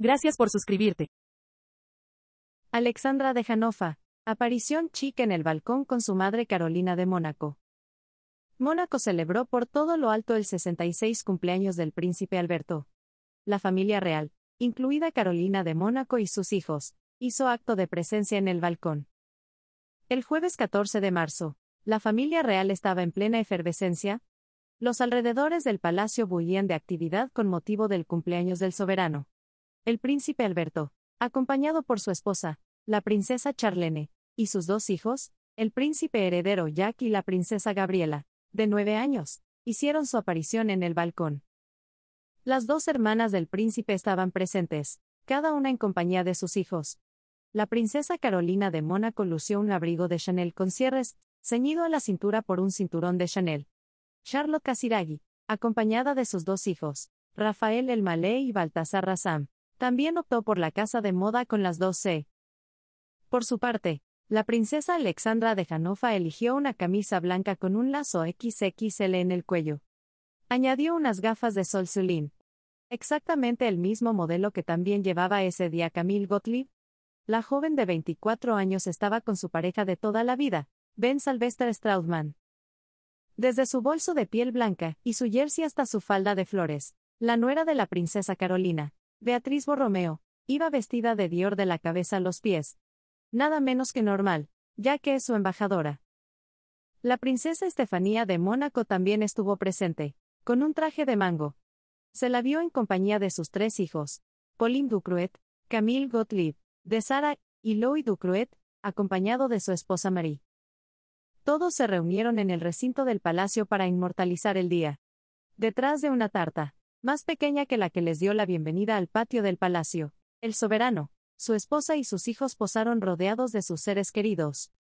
Gracias por suscribirte. Alexandra de Janofa. Aparición chica en el balcón con su madre Carolina de Mónaco. Mónaco celebró por todo lo alto el 66 cumpleaños del príncipe Alberto. La familia real, incluida Carolina de Mónaco y sus hijos, hizo acto de presencia en el balcón. El jueves 14 de marzo, la familia real estaba en plena efervescencia. Los alrededores del palacio bullían de actividad con motivo del cumpleaños del soberano el príncipe Alberto, acompañado por su esposa, la princesa Charlene, y sus dos hijos, el príncipe heredero Jack y la princesa Gabriela, de nueve años, hicieron su aparición en el balcón. Las dos hermanas del príncipe estaban presentes, cada una en compañía de sus hijos. La princesa Carolina de Mónaco lució un abrigo de Chanel con cierres, ceñido a la cintura por un cinturón de Chanel. Charlotte Casiraghi, acompañada de sus dos hijos, Rafael El Malé y Baltasar Razam, también optó por la casa de moda con las dos c Por su parte, la princesa Alexandra de Hanofa eligió una camisa blanca con un lazo XXL en el cuello. Añadió unas gafas de sol Zulín. Exactamente el mismo modelo que también llevaba ese día Camille Gottlieb. La joven de 24 años estaba con su pareja de toda la vida, Ben Sylvester Strautman. Desde su bolso de piel blanca y su jersey hasta su falda de flores, la nuera de la princesa Carolina, Beatriz Borromeo, iba vestida de Dior de la cabeza a los pies. Nada menos que normal, ya que es su embajadora. La princesa Estefanía de Mónaco también estuvo presente, con un traje de mango. Se la vio en compañía de sus tres hijos, Pauline Ducruet, Camille Gottlieb, de Sara, y Louis Ducruet, acompañado de su esposa Marie. Todos se reunieron en el recinto del palacio para inmortalizar el día. Detrás de una tarta más pequeña que la que les dio la bienvenida al patio del palacio. El soberano, su esposa y sus hijos posaron rodeados de sus seres queridos,